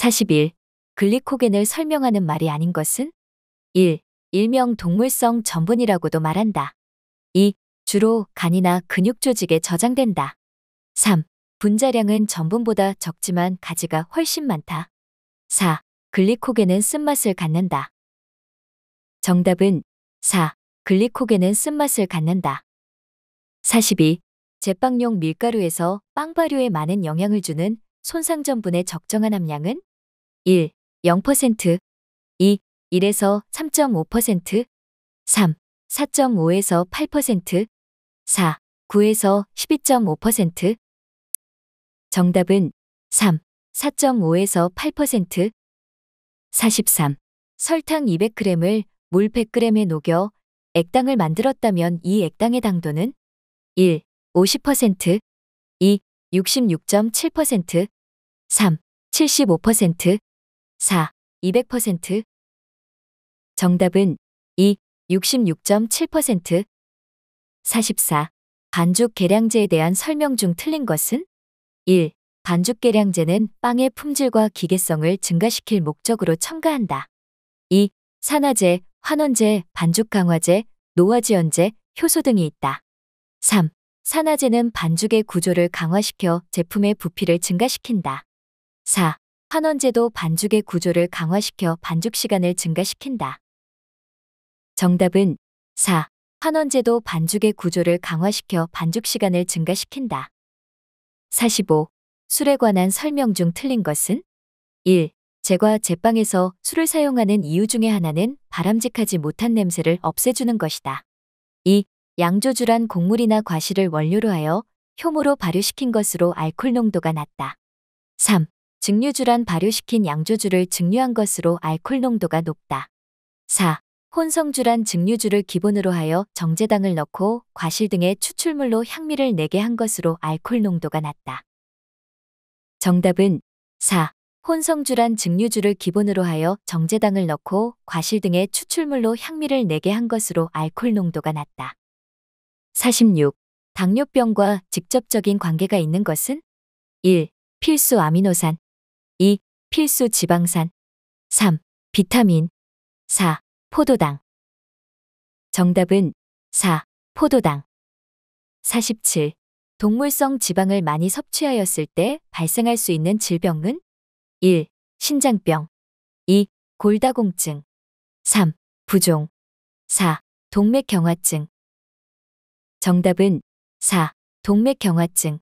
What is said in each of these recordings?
41. 글리코겐을 설명하는 말이 아닌 것은 1. 일명 동물성 전분이라고도 말한다. 2. 주로 간이나 근육 조직에 저장된다. 3. 분자량은 전분보다 적지만 가지가 훨씬 많다. 4. 글리코겐은 쓴맛을 갖는다. 정답은 4. 글리코겐은 쓴맛을 갖는다. 42. 제빵용 밀가루에서 빵 발효에 많은 영향을 주는 손상전분의 적정한 함량은 1. 0%, 2. 1에서 3.5%, 3. 4.5에서 8%, 4. 9에서 12.5%. 정답은 3. 4.5에서 8%. 43. 설탕 200g을 물 100g에 녹여 액당을 만들었다면 이 액당의 당도는 1. 50% 2. 66.7% 3. 75% 4. 200% 정답은 2. 66.7% 44. 반죽 계량제에 대한 설명 중 틀린 것은 1. 반죽 계량제는 빵의 품질과 기계성을 증가시킬 목적으로 첨가한다. 2. 산화제, 환원제, 반죽 강화제, 노화지연제, 효소 등이 있다. 3. 산화제는 반죽의 구조를 강화시켜 제품의 부피를 증가시킨다. 4. 환원제도 반죽의 구조를 강화시켜 반죽 시간을 증가시킨다. 정답은 4. 환원제도 반죽의 구조를 강화시켜 반죽 시간을 증가시킨다. 45. 술에 관한 설명 중 틀린 것은 1. 제과 제빵에서 술을 사용하는 이유 중에 하나는 바람직하지 못한 냄새를 없애주는 것이다. 2. 양조주란 곡물이나 과실을 원료로 하여 효모로 발효시킨 것으로 알콜 농도가 낮다. 3. 증류주란 발효시킨 양조주를 증류한 것으로 알콜 농도가 높다. 4. 혼성주란 증류주를 기본으로 하여 정제당을 넣고 과실 등의 추출물로 향미를 내게 한 것으로 알콜 농도가 낮다. 정답은 4. 혼성주란 증류주를 기본으로 하여 정제당을 넣고 과실 등의 추출물로 향미를 내게 한 것으로 알콜 농도가 낮다. 46. 당뇨병과 직접적인 관계가 있는 것은? 1. 필수 아미노산 필수 지방산 3. 비타민 4. 포도당 정답은 4. 포도당 47. 동물성 지방을 많이 섭취하였을 때 발생할 수 있는 질병은 1. 신장병 2. 골다공증 3. 부종 4. 동맥경화증 정답은 4. 동맥경화증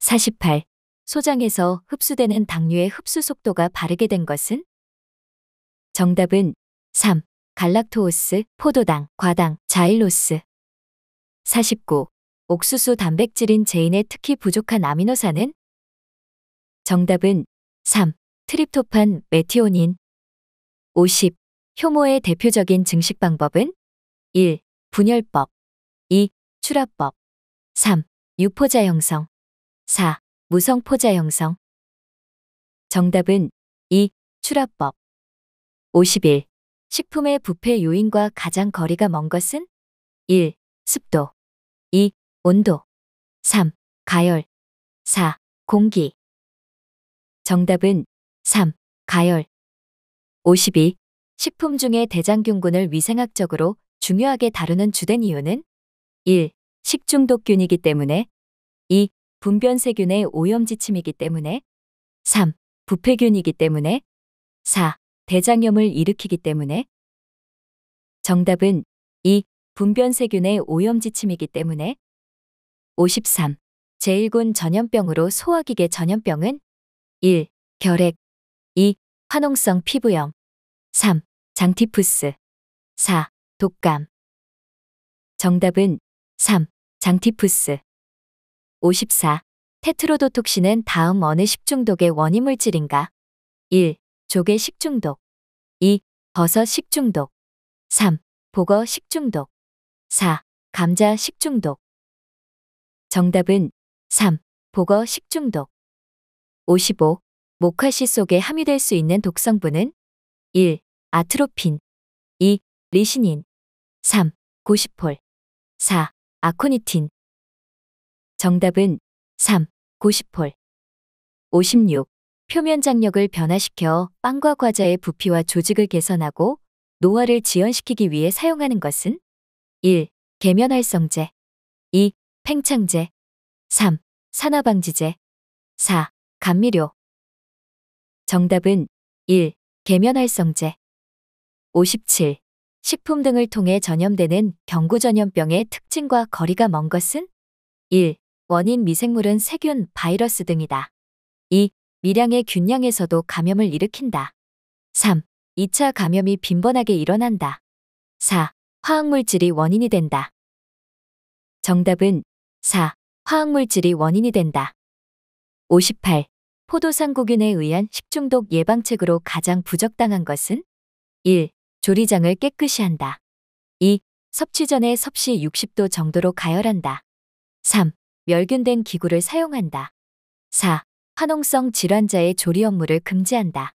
48. 소장에서 흡수되는 당류의 흡수 속도가 바르게 된 것은? 정답은 3. 갈락토오스, 포도당, 과당, 자일로스. 49. 옥수수 단백질인 제인의 특히 부족한 아미노산은? 정답은 3. 트립토판, 메티오닌. 50. 효모의 대표적인 증식 방법은? 1. 분열법. 2. 출하법. 3. 유포자 형성. 4. 무성 포자 형성. 정답은 2. 출하법. 51. 식품의 부패 요인과 가장 거리가 먼 것은? 1. 습도 2. 온도 3. 가열 4. 공기 정답은 3. 가열 52. 식품 중에 대장균군을 위생학적으로 중요하게 다루는 주된 이유는? 1. 식중독균이기 때문에 2. 분변세균의 오염지침이기 때문에 3. 부패균이기 때문에 4. 대장염을 일으키기 때문에 정답은 2. 분변세균의 오염지침이기 때문에 53. 제1군 전염병으로 소화기계 전염병은 1. 결핵 2. 화농성 피부염 3. 장티푸스 4. 독감 정답은 3. 장티푸스 54. 테트로도톡신은 다음 어느 식중독의 원인 물질인가? 1. 조개 식중독 2. 버섯 식중독 3. 보거 식중독 4. 감자 식중독 정답은 3. 보거 식중독 55. 모카시 속에 함유될 수 있는 독성분은 1. 아트로핀 2. 리시닌 3. 고시폴 4. 아코니틴 정답은 3. 고시폴 56. 표면 장력을 변화시켜 빵과 과자의 부피와 조직을 개선하고 노화를 지연시키기 위해 사용하는 것은 1. 계면활성제 2. 팽창제 3. 산화방지제 4. 감미료 정답은 1. 계면활성제 57. 식품 등을 통해 전염되는 경구전염병의 특징과 거리가 먼 것은 1. 원인 미생물은 세균, 바이러스 등이다. 2. 미량의 균량에서도 감염을 일으킨다. 3. 2차 감염이 빈번하게 일어난다. 4. 화학물질이 원인이 된다. 정답은 4. 화학물질이 원인이 된다. 58. 포도상구균에 의한 식중독 예방책으로 가장 부적당한 것은 1. 조리장을 깨끗이 한다. 2. 섭취 전에 섭씨 60도 정도로 가열한다. 3. 멸균된 기구를 사용한다. 4. 화농성 질환자의 조리 업무를 금지한다.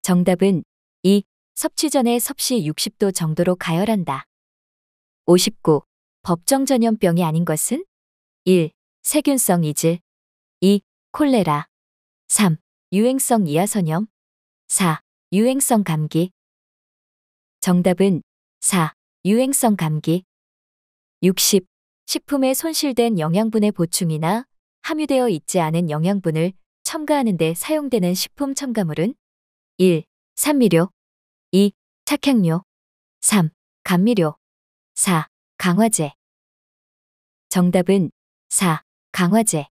정답은 2. 섭취 전에 섭씨 60도 정도로 가열한다. 59. 법정 전염병이 아닌 것은? 1. 세균성 이질 2. 콜레라 3. 유행성 이하선염 4. 유행성 감기 정답은 4. 유행성 감기 60. 식품에 손실된 영양분의 보충이나 함유되어 있지 않은 영양분을 첨가하는 데 사용되는 식품 첨가물은 1. 산미료 2. 착향료 3. 감미료 4. 강화제 정답은 4. 강화제